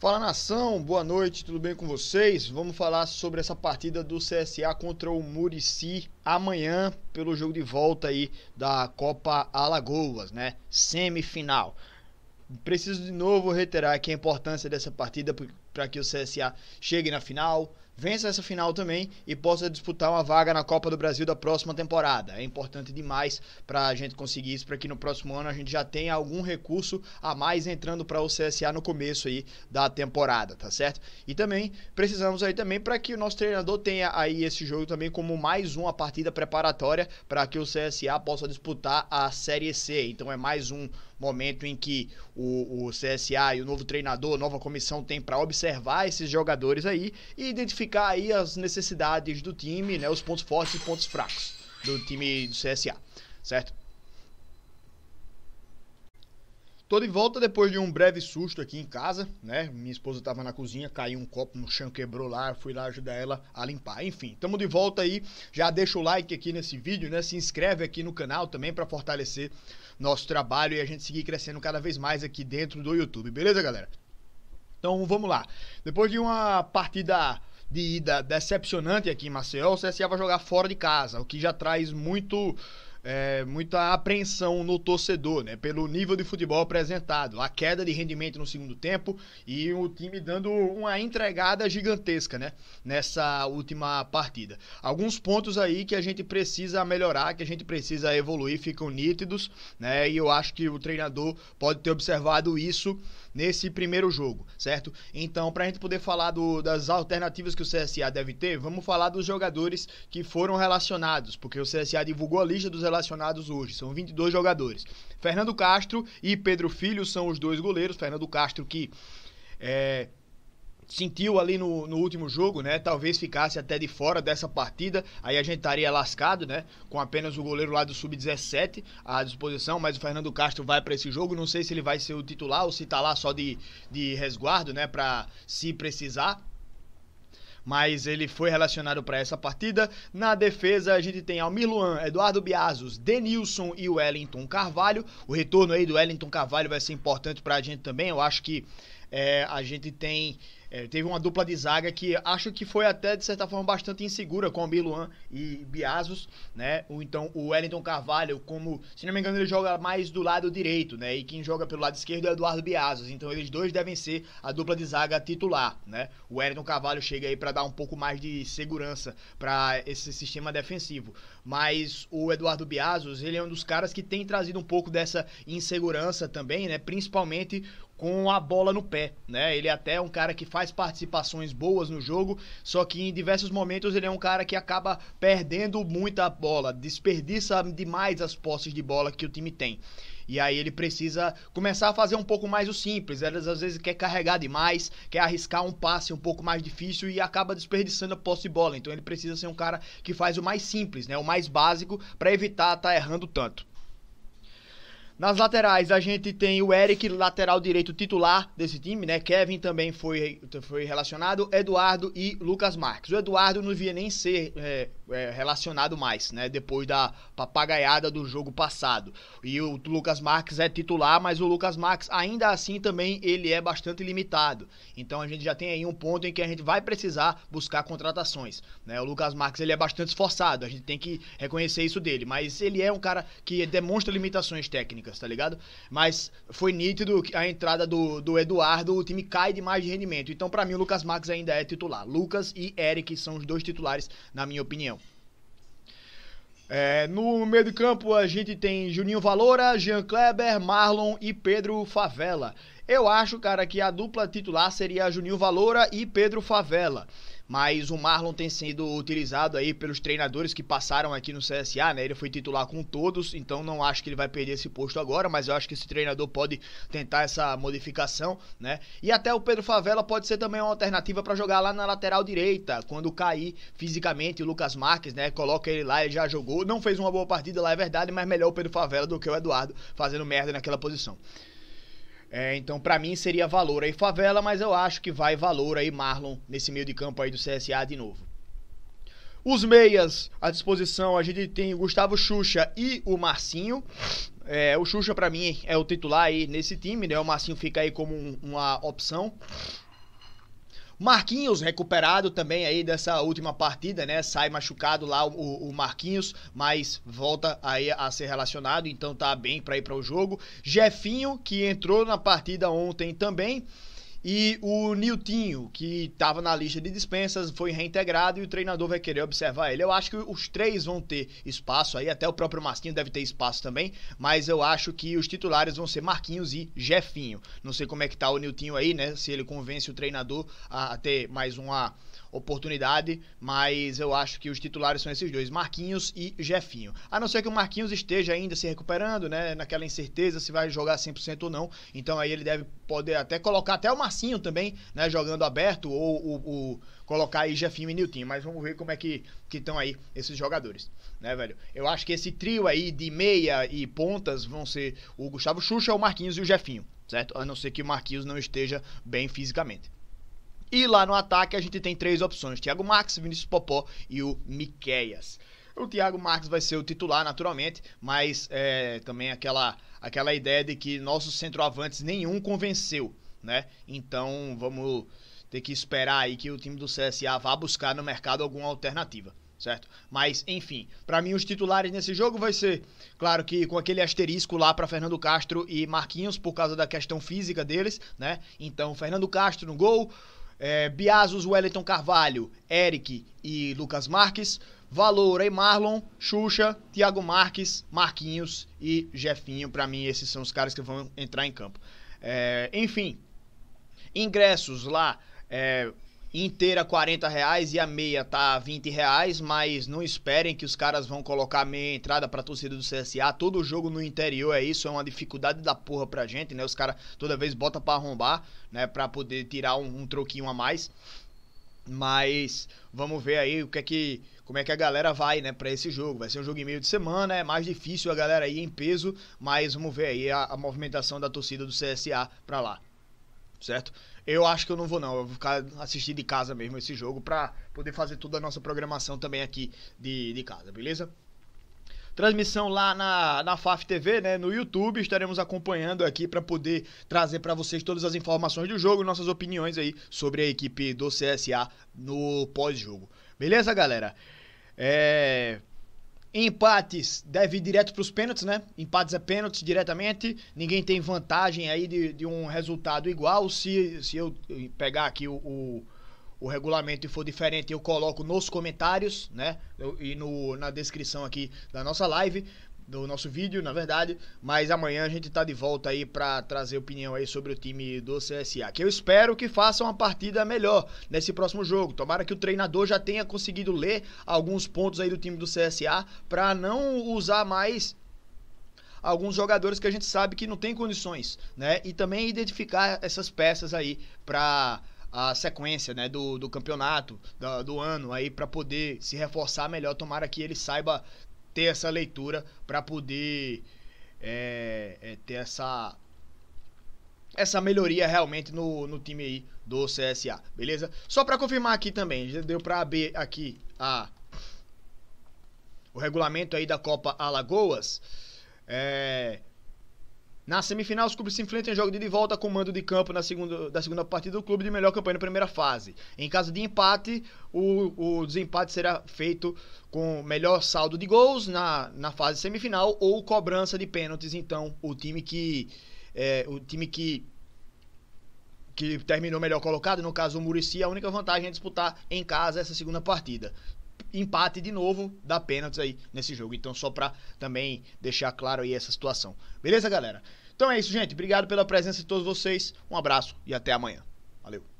Fala nação, boa noite, tudo bem com vocês? Vamos falar sobre essa partida do CSA contra o Murici amanhã pelo jogo de volta aí da Copa Alagoas, né? Semifinal. Preciso de novo reiterar aqui a importância dessa partida para que o CSA chegue na final, vença essa final também e possa disputar uma vaga na Copa do Brasil da próxima temporada. É importante demais para a gente conseguir isso, para que no próximo ano a gente já tenha algum recurso a mais entrando para o CSA no começo aí da temporada, tá certo? E também precisamos aí também para que o nosso treinador tenha aí esse jogo também como mais uma partida preparatória para que o CSA possa disputar a Série C. Então é mais um momento em que o, o CSA e o novo treinador, nova comissão tem para observar esses jogadores aí e identificar aí as necessidades do time, né, os pontos fortes e pontos fracos do time do CSA, certo? Tô de volta depois de um breve susto aqui em casa, né? Minha esposa tava na cozinha, caiu um copo no chão, quebrou lá, fui lá ajudar ela a limpar. Enfim, tamo de volta aí. Já deixa o like aqui nesse vídeo, né? Se inscreve aqui no canal também para fortalecer nosso trabalho e a gente seguir crescendo cada vez mais aqui dentro do YouTube, beleza, galera? Então vamos lá. Depois de uma partida de ida decepcionante aqui em Maceió, o CSA vai jogar fora de casa, o que já traz muito. É, muita apreensão no torcedor, né? Pelo nível de futebol apresentado, a queda de rendimento no segundo tempo e o time dando uma entregada gigantesca, né? Nessa última partida. Alguns pontos aí que a gente precisa melhorar, que a gente precisa evoluir, ficam nítidos, né? E eu acho que o treinador pode ter observado isso nesse primeiro jogo, certo? Então, para a gente poder falar do, das alternativas que o CSA deve ter, vamos falar dos jogadores que foram relacionados, porque o CSA divulgou a lista dos relacionados hoje, são 22 jogadores. Fernando Castro e Pedro Filho são os dois goleiros, Fernando Castro que é, sentiu ali no, no, último jogo, né? Talvez ficasse até de fora dessa partida, aí a gente estaria lascado, né? Com apenas o goleiro lá do sub-17 à disposição, mas o Fernando Castro vai para esse jogo, não sei se ele vai ser o titular ou se tá lá só de, de resguardo, né? Para se precisar. Mas ele foi relacionado para essa partida. Na defesa, a gente tem Almir Luan, Eduardo Biazos, Denilson e Wellington Carvalho. O retorno aí do Wellington Carvalho vai ser importante para a gente também. Eu acho que é, a gente tem. É, teve uma dupla de zaga que acho que foi até, de certa forma, bastante insegura com Biluan e Biasos, né? Ou então o Wellington Carvalho, como, se não me engano, ele joga mais do lado direito, né? E quem joga pelo lado esquerdo é Eduardo Biasos. Então eles dois devem ser a dupla de zaga titular, né? O Wellington Carvalho chega aí para dar um pouco mais de segurança para esse sistema defensivo. Mas o Eduardo Biasos, ele é um dos caras que tem trazido um pouco dessa insegurança também, né? Principalmente com a bola no pé, né? Ele é até é um cara que faz participações boas no jogo, só que em diversos momentos ele é um cara que acaba perdendo muita bola, desperdiça demais as posses de bola que o time tem. E aí ele precisa começar a fazer um pouco mais o simples. Ele às vezes quer carregar demais, quer arriscar um passe um pouco mais difícil e acaba desperdiçando a posse de bola. Então ele precisa ser um cara que faz o mais simples, né? O mais básico para evitar estar tá errando tanto. Nas laterais, a gente tem o Eric, lateral direito titular desse time, né? Kevin também foi, foi relacionado, Eduardo e Lucas Marques. O Eduardo não via nem ser é, é, relacionado mais, né? Depois da papagaiada do jogo passado. E o Lucas Marques é titular, mas o Lucas Marques ainda assim também ele é bastante limitado. Então a gente já tem aí um ponto em que a gente vai precisar buscar contratações, né? O Lucas Marques ele é bastante esforçado, a gente tem que reconhecer isso dele, mas ele é um cara que demonstra limitações técnicas, tá ligado? Mas foi nítido a entrada do, do Eduardo, o time cai demais de rendimento. Então para mim o Lucas Marques ainda é titular. Lucas e Eric são os dois titulares na minha opinião. É, no meio de campo a gente tem Juninho Valora, Jean Kleber, Marlon e Pedro Favela. Eu acho, cara, que a dupla titular seria Juninho Valora e Pedro Favela mas o Marlon tem sido utilizado aí pelos treinadores que passaram aqui no CSA, né? Ele foi titular com todos, então não acho que ele vai perder esse posto agora, mas eu acho que esse treinador pode tentar essa modificação, né? E até o Pedro Favela pode ser também uma alternativa para jogar lá na lateral direita, quando cair fisicamente o Lucas Marques, né? Coloca ele lá, ele já jogou, não fez uma boa partida lá, é verdade, mas melhor o Pedro Favela do que o Eduardo fazendo merda naquela posição. É, então, para mim, seria valor aí favela, mas eu acho que vai valor aí Marlon nesse meio de campo aí do CSA de novo. Os meias à disposição, a gente tem o Gustavo Xuxa e o Marcinho. É, o Xuxa, para mim, é o titular aí nesse time, né? O Marcinho fica aí como um, uma opção. Marquinhos recuperado também aí dessa última partida, né? Sai machucado lá o, o Marquinhos, mas volta aí a ser relacionado, então tá bem para ir para o jogo. Jefinho que entrou na partida ontem também. E o Niltinho, que estava na lista de dispensas, foi reintegrado e o treinador vai querer observar ele. Eu acho que os três vão ter espaço aí, até o próprio Marquinhos deve ter espaço também, mas eu acho que os titulares vão ser Marquinhos e Jefinho. Não sei como é que tá o Niltinho aí, né? Se ele convence o treinador a ter mais uma oportunidade, mas eu acho que os titulares são esses dois, Marquinhos e Jefinho. A não ser que o Marquinhos esteja ainda se recuperando, né, naquela incerteza se vai jogar 100% ou não, então aí ele deve poder até colocar até o Marcinho também, né, jogando aberto ou o, o colocar aí Jefinho e Nilton, mas vamos ver como é que estão aí esses jogadores, né, velho? Eu acho que esse trio aí de meia e pontas vão ser o Gustavo Xuxa, o Marquinhos e o Jefinho, certo? A não ser que o Marquinhos não esteja bem fisicamente. E lá no ataque a gente tem três opções: Thiago Max, Vinícius Popó e o Miqueias. O Thiago Marques vai ser o titular, naturalmente, mas é, também aquela, aquela ideia de que nossos centroavantes nenhum convenceu, né? Então vamos ter que esperar aí que o time do CSA vá buscar no mercado alguma alternativa, certo? Mas enfim, para mim os titulares nesse jogo vai ser, claro que com aquele asterisco lá para Fernando Castro e Marquinhos por causa da questão física deles, né? Então Fernando Castro no gol, é, Biazos, Wellington Carvalho, Eric e Lucas Marques. Valor aí, Marlon, Xuxa, Thiago Marques, Marquinhos e Jefinho. Para mim, esses são os caras que vão entrar em campo. É, enfim, ingressos lá. É, inteira 40 reais e a meia tá 20 reais, mas não esperem que os caras vão colocar meia entrada pra torcida do CSA, todo jogo no interior é isso, é uma dificuldade da porra pra gente, né, os caras toda vez bota pra arrombar, né, pra poder tirar um, um troquinho a mais, mas vamos ver aí o que é que como é que a galera vai, né, para esse jogo. Vai ser um jogo em meio de semana, é mais difícil a galera ir em peso, mas vamos ver aí a, a movimentação da torcida do CSA para lá. Certo? Eu acho que eu não vou, não. Eu vou ficar assistir de casa mesmo esse jogo pra poder fazer toda a nossa programação também aqui de, de casa, beleza? transmissão lá na, na FAF TV, né, no YouTube. Estaremos acompanhando aqui para poder trazer para vocês todas as informações do jogo, nossas opiniões aí sobre a equipe do CSA no pós-jogo. Beleza, galera? É... Empates deve ir direto para os pênaltis, né? Empates é pênaltis diretamente. Ninguém tem vantagem aí de, de um resultado igual. Se, se eu pegar aqui o, o, o regulamento e for diferente, eu coloco nos comentários, né? Eu, e no, na descrição aqui da nossa live do nosso vídeo, na verdade. Mas amanhã a gente tá de volta aí para trazer opinião aí sobre o time do CSA. Que eu espero que faça uma partida melhor nesse próximo jogo. Tomara que o treinador já tenha conseguido ler alguns pontos aí do time do CSA para não usar mais alguns jogadores que a gente sabe que não tem condições, né? E também identificar essas peças aí para a sequência né, do, do campeonato, do, do ano, aí para poder se reforçar melhor. Tomara que ele saiba ter essa leitura para poder é, é, ter essa essa melhoria realmente no, no time aí do CSA, beleza? Só para confirmar aqui também, já deu para abrir aqui a o regulamento aí da Copa Alagoas. É, na semifinal, os clubes se enfrentam em jogo de, volta com mando de campo na segunda, da segunda partida do clube de melhor campanha na primeira fase. Em caso de empate, o, o desempate será feito com melhor saldo de gols na, na fase semifinal ou cobrança de pênaltis. Então, o time que. É, o time que que terminou melhor colocado, no caso o Murici, a única vantagem é disputar em casa essa segunda partida empate de novo, da pênaltis aí nesse jogo. Então, só pra também deixar claro aí essa situação. Beleza, galera? Então é isso, gente. Obrigado pela presença de todos vocês. Um abraço e até amanhã. Valeu.